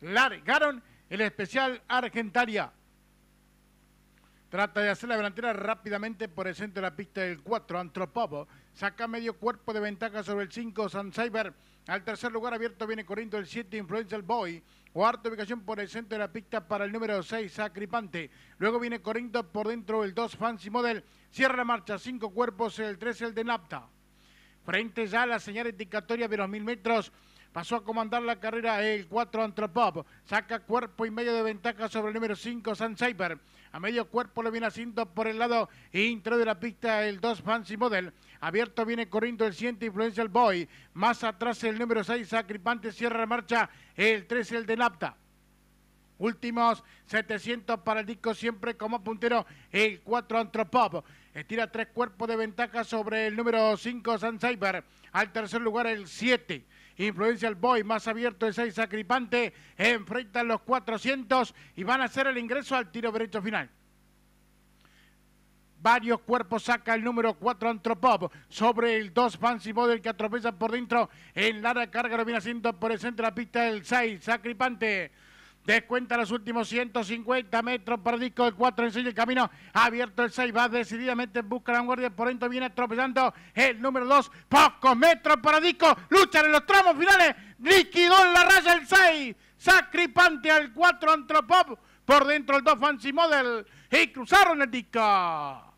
largaron el especial Argentaria. Trata de hacer la delantera rápidamente por el centro de la pista del 4, Antropovo. Saca medio cuerpo de ventaja sobre el 5, cyber Al tercer lugar abierto viene corriendo el 7, Influential Boy. Cuarta ubicación por el centro de la pista para el número 6, Sacripante. Luego viene corriendo por dentro el 2, Fancy Model. Cierra la marcha, cinco cuerpos, el 3, el de Napta. Frente ya a la señal indicatoria de los 1000 metros, Pasó a comandar la carrera el 4 Antropop. Saca cuerpo y medio de ventaja sobre el número 5 San A medio cuerpo le viene haciendo por el lado intro de la pista el 2 Fancy Model. Abierto viene corriendo el 100 Influential Boy. Más atrás el número 6 Sacripante cierra la marcha. El 3 el de Napta. Últimos 700 para el disco, siempre como puntero el 4 Antropop. Estira tres cuerpos de ventaja sobre el número 5 San Cyber. Al tercer lugar el 7. Influencia el Boy, más abierto el 6 Sacripante. Enfrentan los 400 y van a hacer el ingreso al tiro derecho final. Varios cuerpos saca el número 4 Antropop sobre el 2 Fancy Model que atropella por dentro. En larga carga lo viene haciendo por el centro de la pista el 6 Sacripante. Descuenta los últimos 150 metros para disco El 4 enseña el camino. Abierto el 6, va decididamente en busca de la guardia. Por dentro viene atropellando el número 2. Pocos metros para disco. Luchan en los tramos finales. Liquidó en la raya el 6. Sacripante al 4 Antropop. Por dentro el 2 Fancy Model. Y cruzaron el disco.